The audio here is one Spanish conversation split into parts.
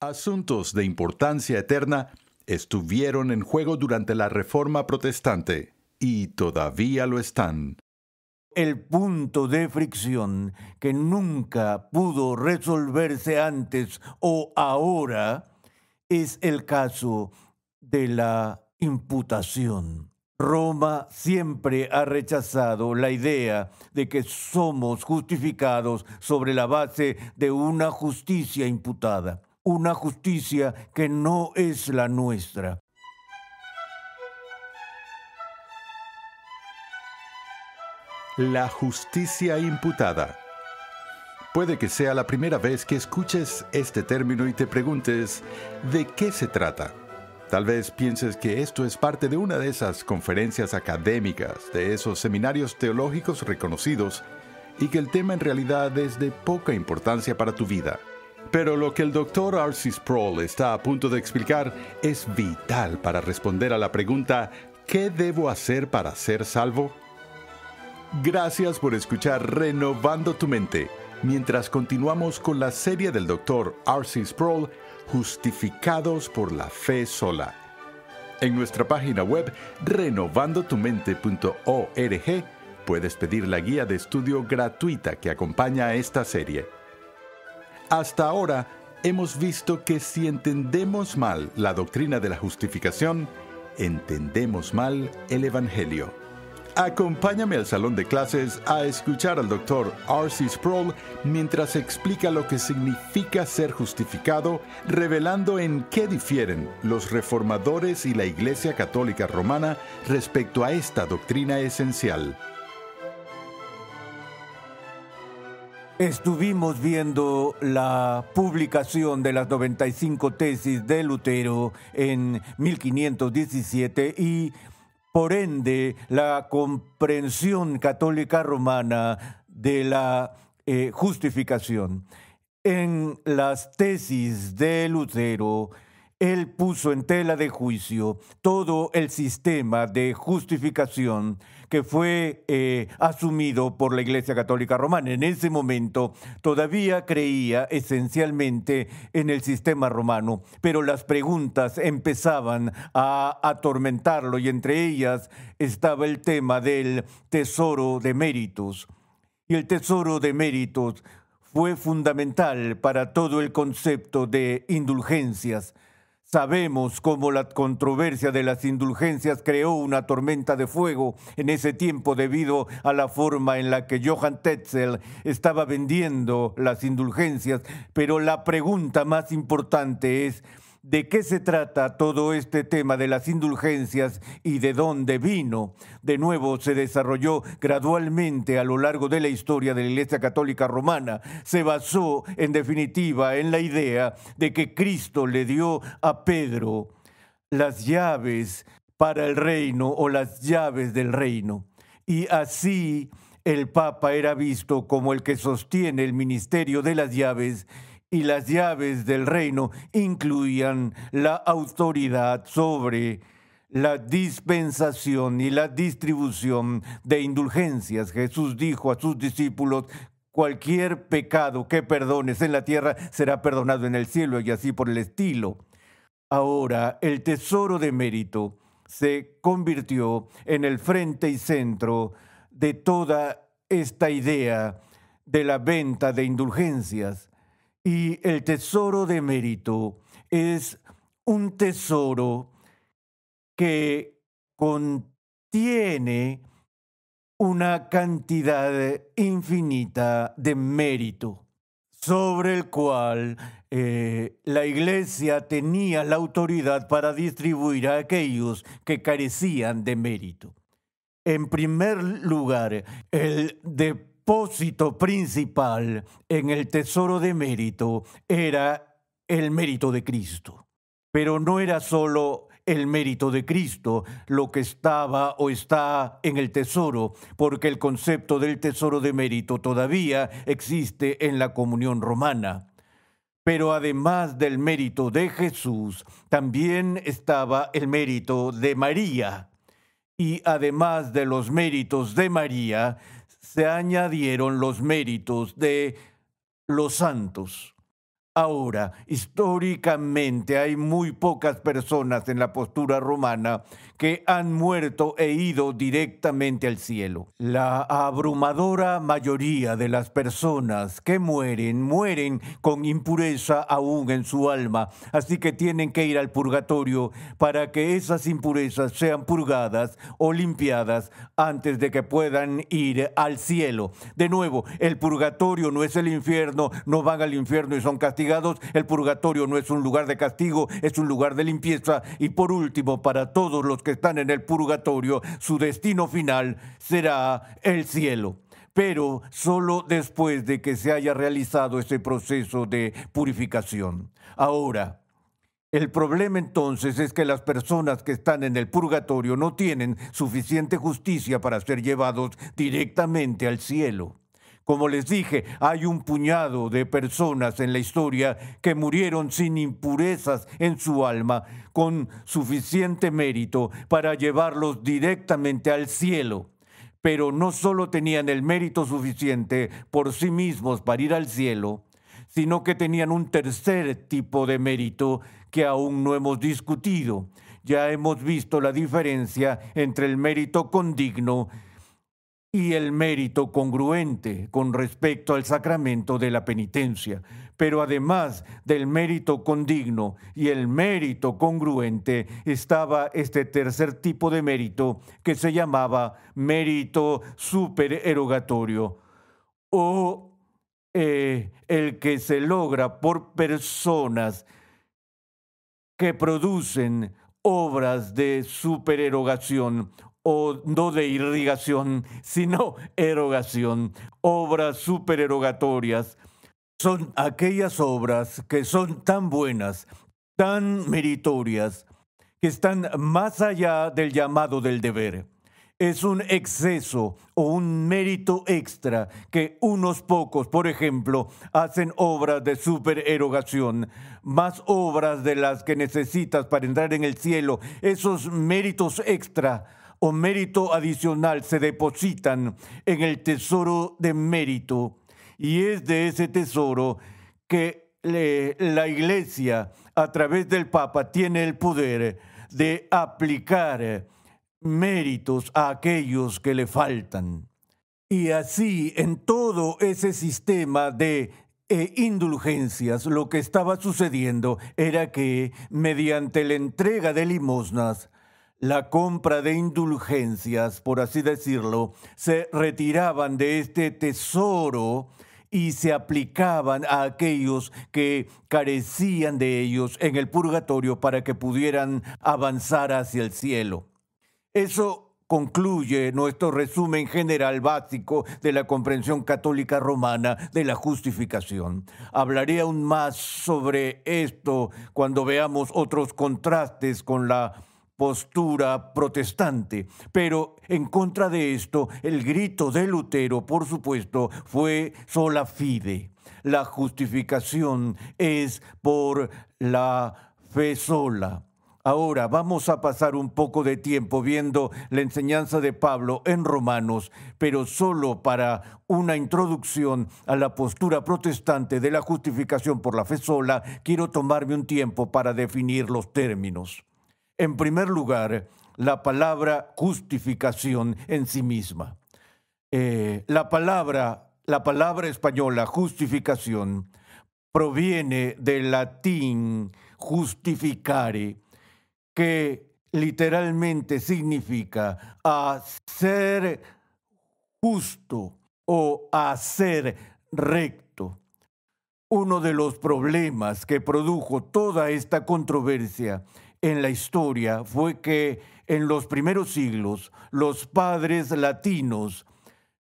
Asuntos de importancia eterna estuvieron en juego durante la Reforma Protestante y todavía lo están. El punto de fricción que nunca pudo resolverse antes o ahora es el caso de la imputación. Roma siempre ha rechazado la idea de que somos justificados sobre la base de una justicia imputada una justicia que no es la nuestra. La justicia imputada. Puede que sea la primera vez que escuches este término y te preguntes, ¿de qué se trata? Tal vez pienses que esto es parte de una de esas conferencias académicas, de esos seminarios teológicos reconocidos, y que el tema en realidad es de poca importancia para tu vida. Pero lo que el doctor Arcis Sproul está a punto de explicar es vital para responder a la pregunta ¿qué debo hacer para ser salvo? Gracias por escuchar Renovando tu mente, mientras continuamos con la serie del doctor Arcis Sproul, Justificados por la Fe Sola. En nuestra página web renovandotumente.org puedes pedir la guía de estudio gratuita que acompaña a esta serie. Hasta ahora hemos visto que si entendemos mal la doctrina de la justificación, entendemos mal el Evangelio. Acompáñame al salón de clases a escuchar al doctor R.C. Sproul mientras explica lo que significa ser justificado, revelando en qué difieren los reformadores y la Iglesia Católica Romana respecto a esta doctrina esencial. Estuvimos viendo la publicación de las 95 tesis de Lutero en 1517 y, por ende, la comprensión católica romana de la eh, justificación. En las tesis de Lutero, él puso en tela de juicio todo el sistema de justificación que fue eh, asumido por la Iglesia Católica Romana. En ese momento todavía creía esencialmente en el sistema romano, pero las preguntas empezaban a atormentarlo y entre ellas estaba el tema del tesoro de méritos. Y el tesoro de méritos fue fundamental para todo el concepto de indulgencias Sabemos cómo la controversia de las indulgencias creó una tormenta de fuego en ese tiempo debido a la forma en la que Johann Tetzel estaba vendiendo las indulgencias, pero la pregunta más importante es, ¿De qué se trata todo este tema de las indulgencias y de dónde vino? De nuevo, se desarrolló gradualmente a lo largo de la historia de la Iglesia Católica Romana. Se basó, en definitiva, en la idea de que Cristo le dio a Pedro las llaves para el reino o las llaves del reino. Y así el Papa era visto como el que sostiene el ministerio de las llaves y las llaves del reino incluían la autoridad sobre la dispensación y la distribución de indulgencias. Jesús dijo a sus discípulos, cualquier pecado que perdones en la tierra será perdonado en el cielo y así por el estilo. Ahora, el tesoro de mérito se convirtió en el frente y centro de toda esta idea de la venta de indulgencias. Y el tesoro de mérito es un tesoro que contiene una cantidad infinita de mérito sobre el cual eh, la iglesia tenía la autoridad para distribuir a aquellos que carecían de mérito. En primer lugar, el de propósito principal en el tesoro de mérito era el mérito de Cristo. Pero no era solo el mérito de Cristo lo que estaba o está en el tesoro, porque el concepto del tesoro de mérito todavía existe en la comunión romana. Pero además del mérito de Jesús, también estaba el mérito de María. Y además de los méritos de María, se añadieron los méritos de los santos. Ahora, históricamente hay muy pocas personas en la postura romana que han muerto e ido directamente al cielo. La abrumadora mayoría de las personas que mueren mueren con impureza aún en su alma, así que tienen que ir al purgatorio para que esas impurezas sean purgadas o limpiadas antes de que puedan ir al cielo. De nuevo, el purgatorio no es el infierno, no van al infierno y son castigados el purgatorio no es un lugar de castigo, es un lugar de limpieza. Y por último, para todos los que están en el purgatorio, su destino final será el cielo pero solo después de que se haya realizado ese proceso de purificación. Ahora, el problema entonces es que las personas que están en el purgatorio no tienen suficiente justicia para ser llevados directamente al cielo. Como les dije, hay un puñado de personas en la historia que murieron sin impurezas en su alma, con suficiente mérito para llevarlos directamente al cielo. Pero no solo tenían el mérito suficiente por sí mismos para ir al cielo, sino que tenían un tercer tipo de mérito que aún no hemos discutido. Ya hemos visto la diferencia entre el mérito condigno y el mérito congruente con respecto al sacramento de la penitencia, pero además del mérito condigno y el mérito congruente estaba este tercer tipo de mérito que se llamaba mérito supererogatorio o eh, el que se logra por personas que producen obras de supererogación o no de irrigación, sino erogación, obras supererogatorias, son aquellas obras que son tan buenas, tan meritorias, que están más allá del llamado del deber. Es un exceso o un mérito extra que unos pocos, por ejemplo, hacen obras de supererogación, más obras de las que necesitas para entrar en el cielo, esos méritos extra o mérito adicional se depositan en el tesoro de mérito y es de ese tesoro que la Iglesia a través del Papa tiene el poder de aplicar méritos a aquellos que le faltan. Y así en todo ese sistema de eh, indulgencias, lo que estaba sucediendo era que, mediante la entrega de limosnas, la compra de indulgencias, por así decirlo, se retiraban de este tesoro y se aplicaban a aquellos que carecían de ellos en el purgatorio para que pudieran avanzar hacia el cielo. Eso concluye nuestro resumen general básico de la comprensión católica romana de la justificación. Hablaré aún más sobre esto cuando veamos otros contrastes con la postura protestante. Pero en contra de esto, el grito de Lutero, por supuesto, fue sola fide. La justificación es por la fe sola. Ahora vamos a pasar un poco de tiempo viendo la enseñanza de Pablo en Romanos, pero solo para una introducción a la postura protestante de la justificación por la fe sola, quiero tomarme un tiempo para definir los términos. En primer lugar, la palabra justificación en sí misma. Eh, la, palabra, la palabra española justificación proviene del latín justificare, que literalmente significa hacer justo o hacer recto. Uno de los problemas que produjo toda esta controversia en la historia fue que en los primeros siglos los padres latinos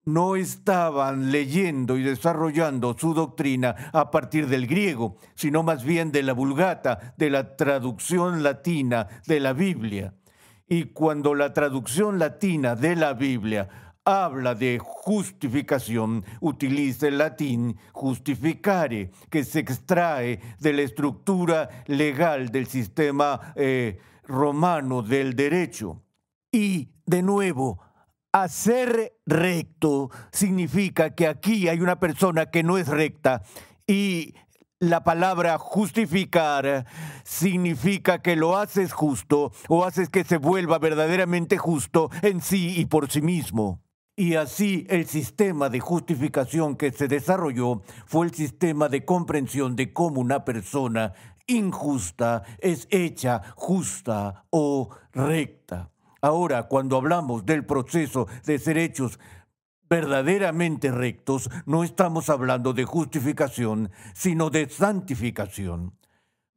no estaban leyendo y desarrollando su doctrina a partir del griego, sino más bien de la vulgata, de la traducción latina de la Biblia. Y cuando la traducción latina de la Biblia habla de justificación, utiliza el latín justificare, que se extrae de la estructura legal del sistema eh, romano del derecho. Y, de nuevo, hacer recto significa que aquí hay una persona que no es recta y la palabra justificar significa que lo haces justo o haces que se vuelva verdaderamente justo en sí y por sí mismo. Y así el sistema de justificación que se desarrolló fue el sistema de comprensión de cómo una persona injusta es hecha justa o recta. Ahora, cuando hablamos del proceso de ser hechos verdaderamente rectos, no estamos hablando de justificación, sino de santificación.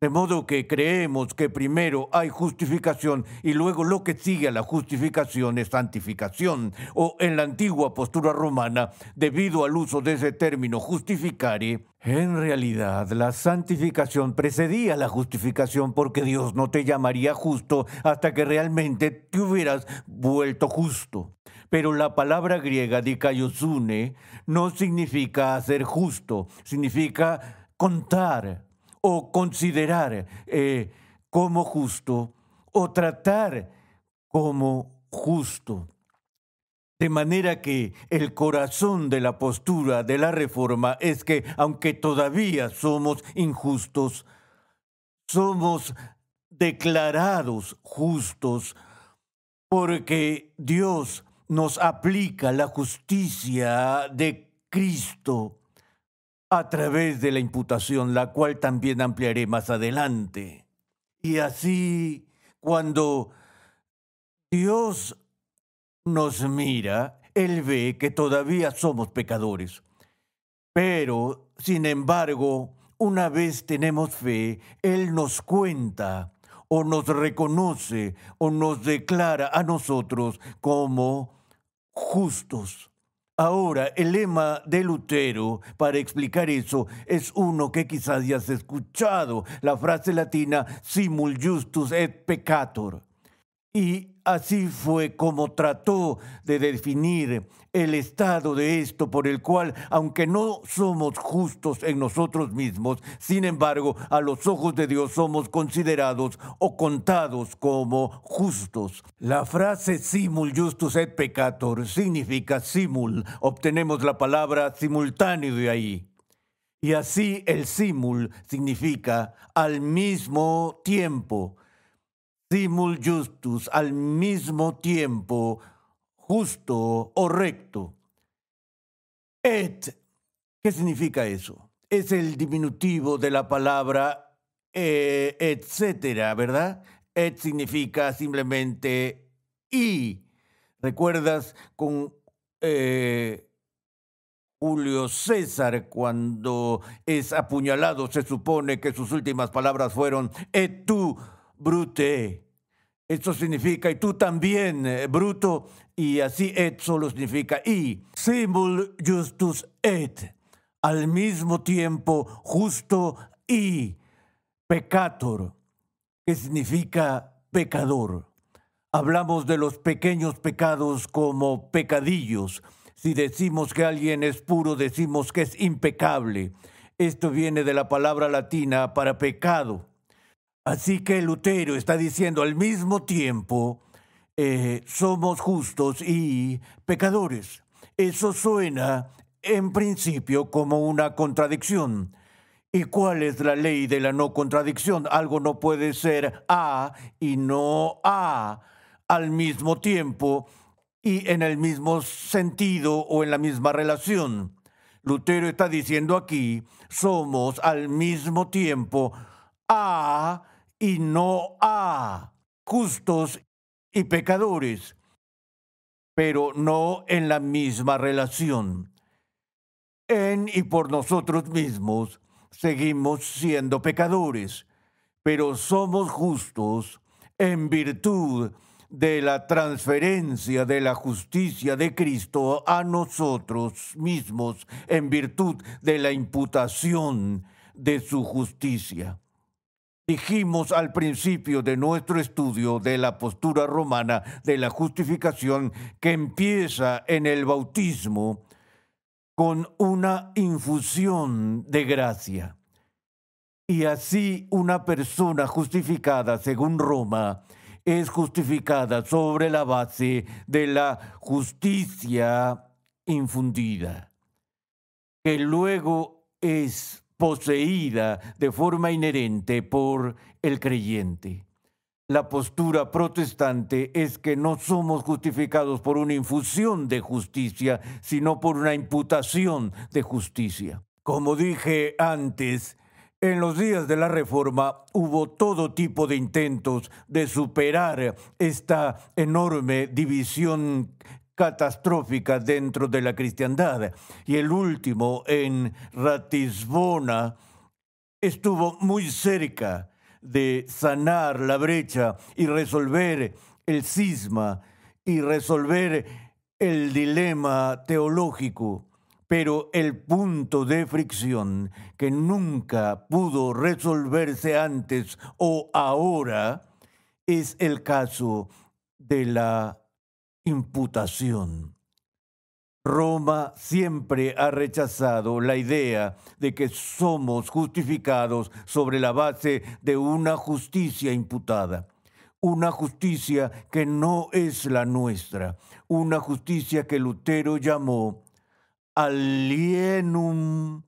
De modo que creemos que primero hay justificación y luego lo que sigue a la justificación es santificación, o en la antigua postura romana, debido al uso de ese término justificare, en realidad la santificación precedía la justificación porque Dios no te llamaría justo hasta que realmente te hubieras vuelto justo. Pero la palabra griega dikaiosune no significa hacer justo, significa contar o considerar eh, como justo o tratar como justo. De manera que el corazón de la postura de la reforma es que, aunque todavía somos injustos, somos declarados justos porque Dios nos aplica la justicia de Cristo a través de la imputación, la cual también ampliaré más adelante. Y así, cuando Dios nos mira, Él ve que todavía somos pecadores. Pero, sin embargo, una vez tenemos fe, Él nos cuenta o nos reconoce o nos declara a nosotros como justos. Ahora, el lema de Lutero para explicar eso es uno que quizás ya has escuchado, la frase latina simul justus et peccator. Y Así fue como trató de definir el estado de esto por el cual, aunque no somos justos en nosotros mismos, sin embargo, a los ojos de Dios somos considerados o contados como justos. La frase simul justus et peccator significa simul. Obtenemos la palabra simultáneo de ahí. Y así el simul significa al mismo tiempo simul justus, al mismo tiempo, justo o recto. Et, ¿qué significa eso? Es el diminutivo de la palabra eh, etcétera, ¿verdad? Et significa simplemente y. ¿Recuerdas con eh, Julio César cuando es apuñalado? Se supone que sus últimas palabras fueron et tú brute. Esto significa, y tú también, eh, bruto, y así et solo significa y. Simul justus et, al mismo tiempo justo y pecator, que significa pecador. Hablamos de los pequeños pecados como pecadillos. Si decimos que alguien es puro, decimos que es impecable. Esto viene de la palabra latina para pecado Así que Lutero está diciendo al mismo tiempo, eh, somos justos y pecadores. Eso suena en principio como una contradicción. ¿Y cuál es la ley de la no contradicción? Algo no puede ser A y no A al mismo tiempo y en el mismo sentido o en la misma relación. Lutero está diciendo aquí, somos al mismo tiempo A y no a justos y pecadores, pero no en la misma relación. En y por nosotros mismos seguimos siendo pecadores, pero somos justos en virtud de la transferencia de la justicia de Cristo a nosotros mismos en virtud de la imputación de su justicia. Dijimos al principio de nuestro estudio de la postura romana de la justificación que empieza en el bautismo con una infusión de gracia. Y así una persona justificada según Roma es justificada sobre la base de la justicia infundida, que luego es poseída de forma inherente por el creyente. La postura protestante es que no somos justificados por una infusión de justicia, sino por una imputación de justicia. Como dije antes, en los días de la Reforma hubo todo tipo de intentos de superar esta enorme división catastrófica dentro de la cristiandad. Y el último, en Ratisbona, estuvo muy cerca de sanar la brecha y resolver el cisma y resolver el dilema teológico. Pero el punto de fricción que nunca pudo resolverse antes o ahora es el caso de la imputación. Roma siempre ha rechazado la idea de que somos justificados sobre la base de una justicia imputada, una justicia que no es la nuestra, una justicia que Lutero llamó alienum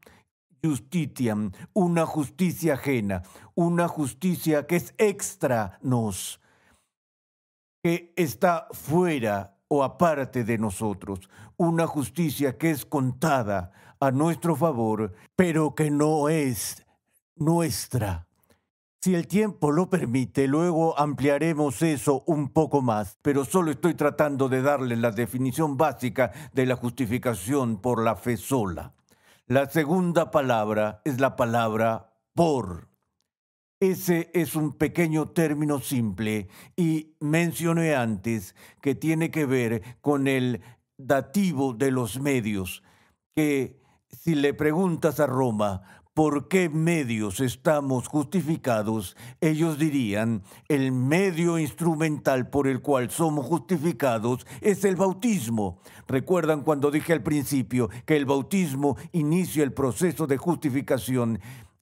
justitiam, una justicia ajena, una justicia que es extra nos, que está fuera o aparte de nosotros, una justicia que es contada a nuestro favor, pero que no es nuestra. Si el tiempo lo permite, luego ampliaremos eso un poco más, pero solo estoy tratando de darle la definición básica de la justificación por la fe sola. La segunda palabra es la palabra por. Ese es un pequeño término simple y mencioné antes que tiene que ver con el dativo de los medios, que si le preguntas a Roma por qué medios estamos justificados, ellos dirían, el medio instrumental por el cual somos justificados es el bautismo. ¿Recuerdan cuando dije al principio que el bautismo inicia el proceso de justificación?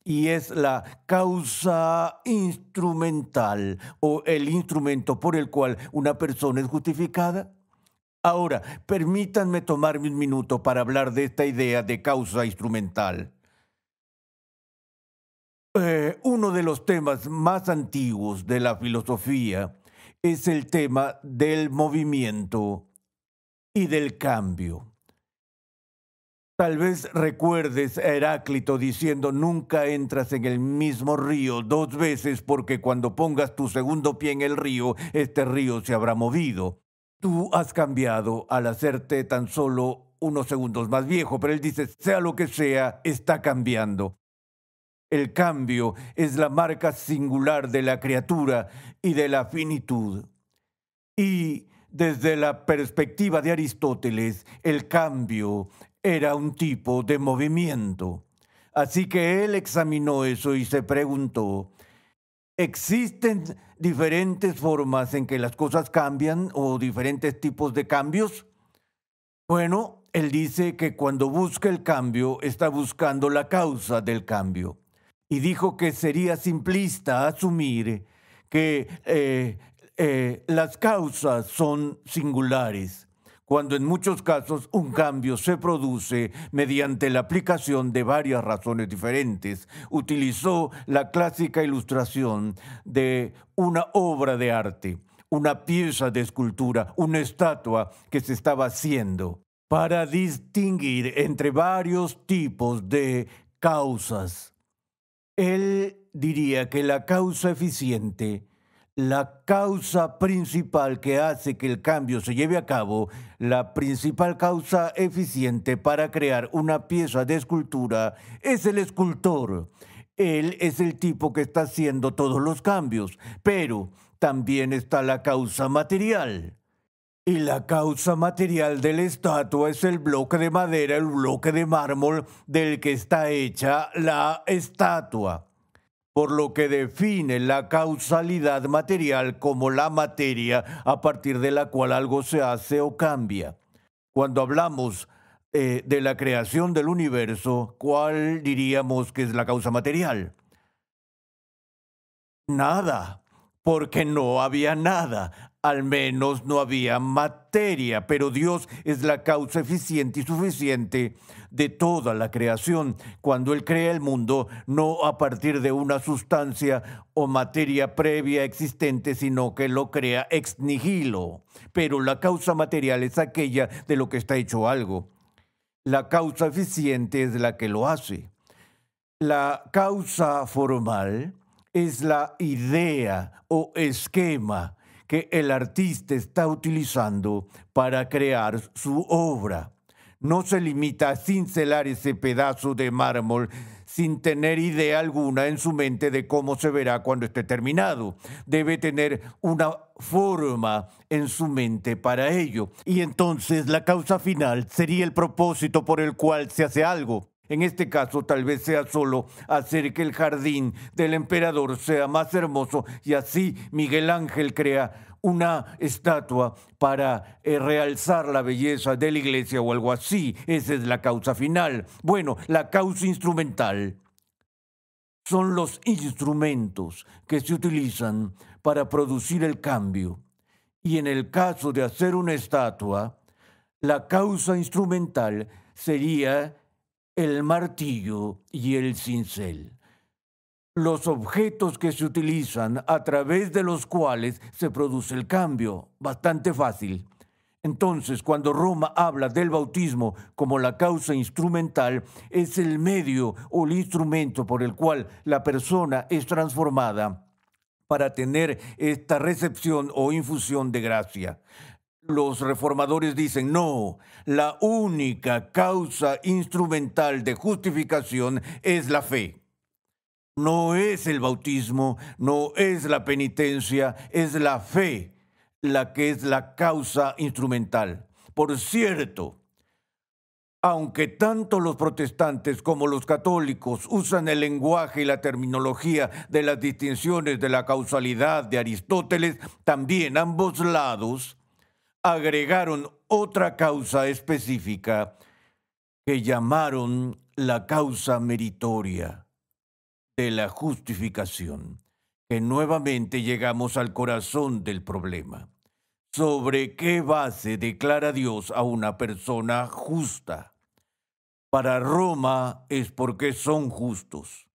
y es la causa instrumental o el instrumento por el cual una persona es justificada. Ahora, permítanme tomarme un minuto para hablar de esta idea de causa instrumental. Eh, uno de los temas más antiguos de la filosofía es el tema del movimiento y del cambio. Tal vez recuerdes a Heráclito diciendo nunca entras en el mismo río dos veces porque cuando pongas tu segundo pie en el río, este río se habrá movido. Tú has cambiado al hacerte tan solo unos segundos más viejo, pero él dice, sea lo que sea, está cambiando. El cambio es la marca singular de la criatura y de la finitud. Y desde la perspectiva de Aristóteles, el cambio era un tipo de movimiento. Así que él examinó eso y se preguntó, ¿existen diferentes formas en que las cosas cambian o diferentes tipos de cambios? Bueno, él dice que cuando busca el cambio está buscando la causa del cambio. Y dijo que sería simplista asumir que eh, eh, las causas son singulares cuando en muchos casos un cambio se produce mediante la aplicación de varias razones diferentes. Utilizó la clásica ilustración de una obra de arte, una pieza de escultura, una estatua que se estaba haciendo, para distinguir entre varios tipos de causas. Él diría que la causa eficiente la causa principal que hace que el cambio se lleve a cabo, la principal causa eficiente para crear una pieza de escultura es el escultor. Él es el tipo que está haciendo todos los cambios, pero también está la causa material. Y la causa material de la estatua es el bloque de madera, el bloque de mármol del que está hecha la estatua por lo que define la causalidad material como la materia a partir de la cual algo se hace o cambia. Cuando hablamos eh, de la creación del universo, ¿cuál diríamos que es la causa material? Nada, porque no había nada. Al menos no había materia, pero Dios es la causa eficiente y suficiente de toda la creación, cuando Él crea el mundo no a partir de una sustancia o materia previa existente, sino que lo crea ex nihilo. Pero la causa material es aquella de lo que está hecho algo. La causa eficiente es la que lo hace. La causa formal es la idea o esquema que el artista está utilizando para crear su obra. No se limita a cincelar ese pedazo de mármol sin tener idea alguna en su mente de cómo se verá cuando esté terminado. Debe tener una forma en su mente para ello. Y entonces la causa final sería el propósito por el cual se hace algo. En este caso tal vez sea solo hacer que el jardín del emperador sea más hermoso y así Miguel Ángel crea una estatua para eh, realzar la belleza de la iglesia o algo así. Esa es la causa final. Bueno, la causa instrumental son los instrumentos que se utilizan para producir el cambio. Y en el caso de hacer una estatua, la causa instrumental sería el martillo y el cincel, los objetos que se utilizan a través de los cuales se produce el cambio, bastante fácil. Entonces, cuando Roma habla del bautismo como la causa instrumental, es el medio o el instrumento por el cual la persona es transformada para tener esta recepción o infusión de gracia. Los reformadores dicen, no, la única causa instrumental de justificación es la fe. No es el bautismo, no es la penitencia, es la fe la que es la causa instrumental. Por cierto, aunque tanto los protestantes como los católicos usan el lenguaje y la terminología de las distinciones de la causalidad de Aristóteles, también ambos lados agregaron otra causa específica que llamaron la causa meritoria de la justificación, que nuevamente llegamos al corazón del problema. ¿Sobre qué base declara Dios a una persona justa? Para Roma es porque son justos.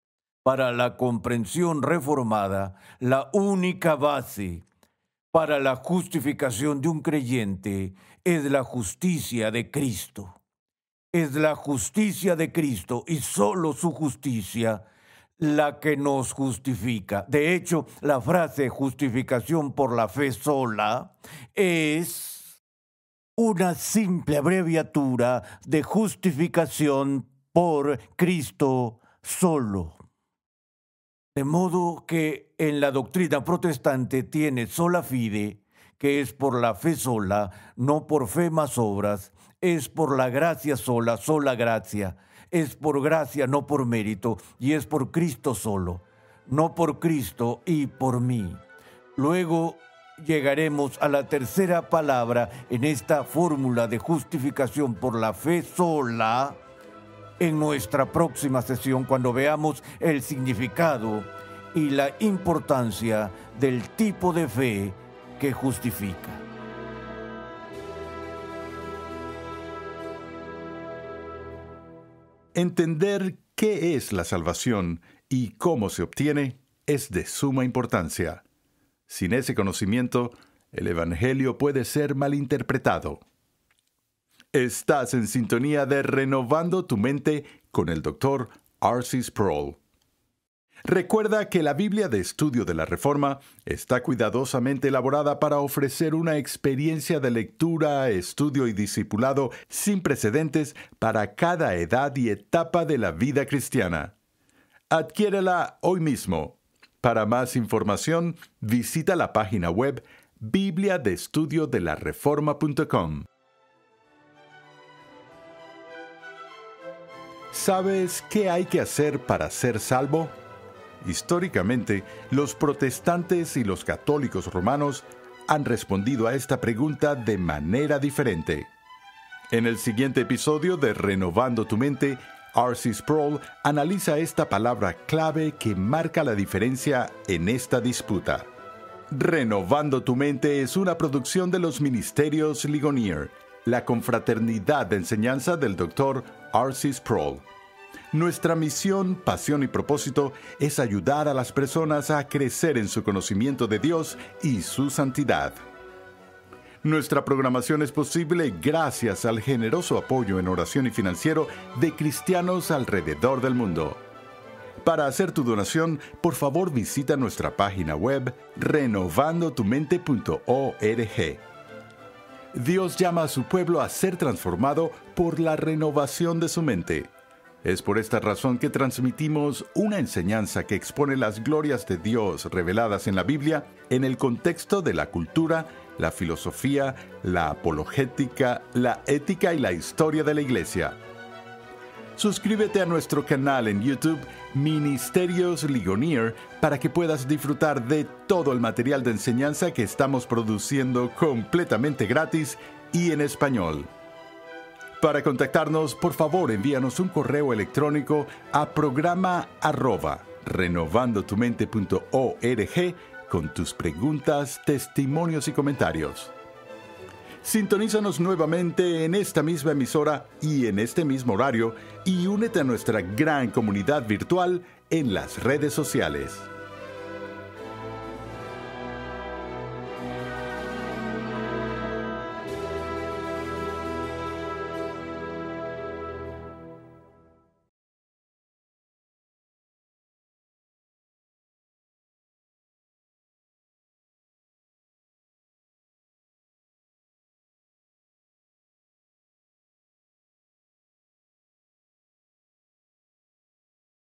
Para la comprensión reformada, la única base para la justificación de un creyente es la justicia de Cristo. Es la justicia de Cristo y solo su justicia la que nos justifica. De hecho, la frase justificación por la fe sola es una simple abreviatura de justificación por Cristo solo. De modo que en la doctrina protestante tiene sola fide, que es por la fe sola, no por fe más obras, es por la gracia sola, sola gracia, es por gracia, no por mérito, y es por Cristo solo, no por Cristo y por mí. Luego llegaremos a la tercera palabra en esta fórmula de justificación por la fe sola en nuestra próxima sesión cuando veamos el significado y la importancia del tipo de fe que justifica. Entender qué es la salvación y cómo se obtiene es de suma importancia. Sin ese conocimiento, el Evangelio puede ser malinterpretado. Estás en sintonía de Renovando tu Mente con el Dr. Arcis Sproul. Recuerda que la Biblia de Estudio de la Reforma está cuidadosamente elaborada para ofrecer una experiencia de lectura, estudio y discipulado sin precedentes para cada edad y etapa de la vida cristiana. Adquiérela hoy mismo. Para más información, visita la página web reformacom ¿Sabes qué hay que hacer para ser salvo? Históricamente, los protestantes y los católicos romanos han respondido a esta pregunta de manera diferente. En el siguiente episodio de Renovando tu mente, R.C. Sproul analiza esta palabra clave que marca la diferencia en esta disputa. Renovando tu mente es una producción de los Ministerios Ligonier, la confraternidad de enseñanza del Dr. R.C. Sproul. Nuestra misión, pasión y propósito es ayudar a las personas a crecer en su conocimiento de Dios y su santidad. Nuestra programación es posible gracias al generoso apoyo en oración y financiero de cristianos alrededor del mundo. Para hacer tu donación, por favor visita nuestra página web renovandotumente.org. Dios llama a su pueblo a ser transformado por la renovación de su mente. Es por esta razón que transmitimos una enseñanza que expone las glorias de Dios reveladas en la Biblia en el contexto de la cultura, la filosofía, la apologética, la ética y la historia de la Iglesia. Suscríbete a nuestro canal en YouTube Ministerios Ligonier para que puedas disfrutar de todo el material de enseñanza que estamos produciendo completamente gratis y en español. Para contactarnos, por favor, envíanos un correo electrónico a programa arroba renovandotumente.org con tus preguntas, testimonios y comentarios. Sintonízanos nuevamente en esta misma emisora y en este mismo horario y únete a nuestra gran comunidad virtual en las redes sociales.